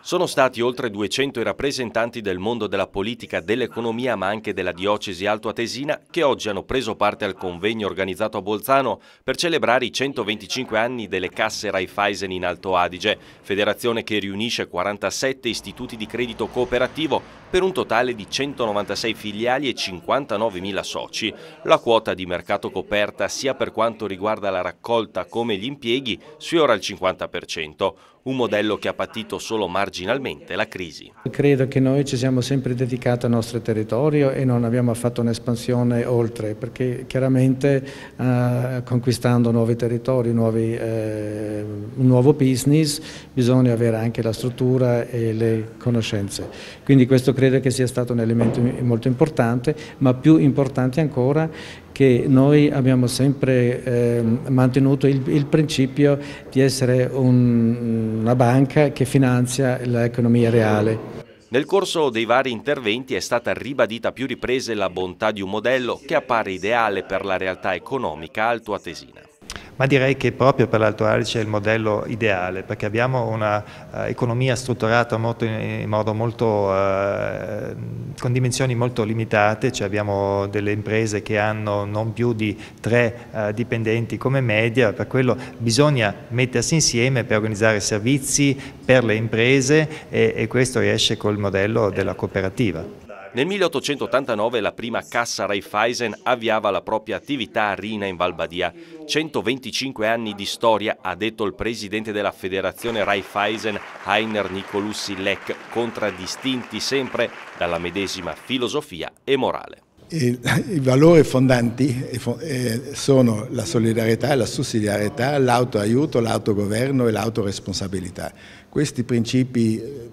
Sono stati oltre 200 i rappresentanti del mondo della politica, dell'economia ma anche della diocesi altoatesina che oggi hanno preso parte al convegno organizzato a Bolzano per celebrare i 125 anni delle casse Raiffeisen in Alto Adige, federazione che riunisce 47 istituti di credito cooperativo per un totale di 196 filiali e 59.000 soci. La quota di mercato coperta sia per quanto riguarda la raccolta come gli impieghi sfiora il 50%, un modello che ha patito solo marginalmente la crisi. Credo che noi ci siamo sempre dedicati al nostro territorio e non abbiamo fatto un'espansione oltre, perché chiaramente eh, conquistando nuovi territori, nuovi, eh, un nuovo business, bisogna avere anche la struttura e le conoscenze. Quindi questo credo che sia stato un elemento molto importante, ma più importante ancora che noi abbiamo sempre eh, mantenuto il, il, principio di essere un, una banca che finanzia l'economia reale. Nel corso dei vari interventi è stata ribadita a più riprese la bontà di un modello che appare ideale per la realtà economica altoatesina ma direi che proprio per l'Alto Adige è il modello ideale, perché abbiamo un'economia eh, strutturata molto, in modo molto, eh, con dimensioni molto limitate, cioè abbiamo delle imprese che hanno non più di tre eh, dipendenti come media, per quello bisogna mettersi insieme per organizzare servizi per le imprese e, e questo riesce col modello della cooperativa. Nel 1889 la prima cassa Raiffeisen avviava la propria attività a Rina in Valbadia. 125 anni di storia, ha detto il presidente della federazione Raiffeisen, Heiner Nicolussi Leck, contraddistinti sempre dalla medesima filosofia e morale. I valori fondanti eh, eh, sono la solidarietà, la sussidiarietà, l'autoaiuto, l'autogoverno e l'autoresponsabilità. Questi principi eh,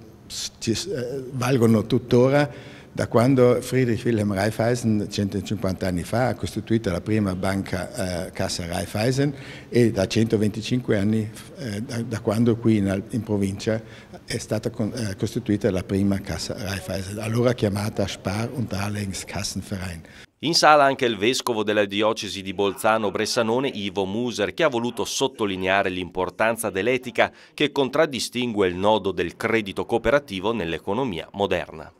valgono tuttora da quando Friedrich Wilhelm Raiffeisen 150 anni fa ha costituito la prima banca eh, cassa Raiffeisen e da 125 anni eh, da, da, quando qui in, in provincia è stata con, eh, costituita la prima cassa Raiffeisen, allora chiamata Spar- und Darlehenskassenverein. In sala anche il vescovo della diocesi di Bolzano Bressanone Ivo Muser che ha voluto sottolineare l'importanza dell'etica che contraddistingue il nodo del credito cooperativo nell'economia moderna.